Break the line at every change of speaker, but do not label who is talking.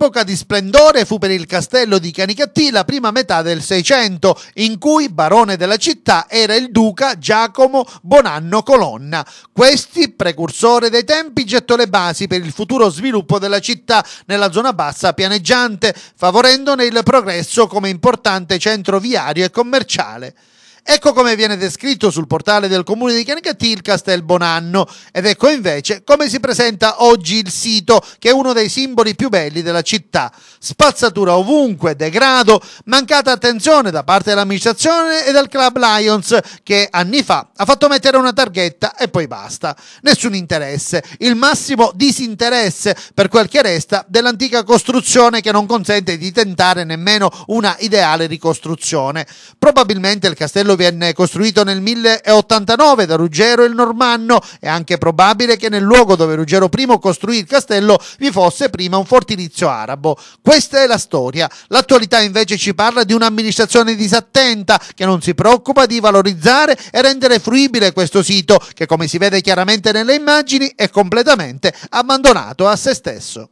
epoca di splendore fu per il castello di Canicattì la prima metà del Seicento, in cui barone della città era il duca Giacomo Bonanno Colonna. Questi, precursore dei tempi, gettò le basi per il futuro sviluppo della città nella zona bassa pianeggiante, favorendone il progresso come importante centro viario e commerciale. Ecco come viene descritto sul portale del comune di Canicattì il Castel Bonanno ed ecco invece come si presenta oggi il sito che è uno dei simboli più belli della città. Spazzatura ovunque, degrado, mancata attenzione da parte dell'amministrazione e del Club Lions che anni fa ha fatto mettere una targhetta e poi basta. Nessun interesse, il massimo disinteresse per quel che resta dell'antica costruzione che non consente di tentare nemmeno una ideale ricostruzione. Probabilmente il castello venne costruito nel 1089 da Ruggero il Normanno. È anche probabile che nel luogo dove Ruggero I costruì il castello vi fosse prima un fortilizio arabo. Questa è la storia. L'attualità invece ci parla di un'amministrazione disattenta che non si preoccupa di valorizzare e rendere fruibile questo sito che come si vede chiaramente nelle immagini è completamente abbandonato a se stesso.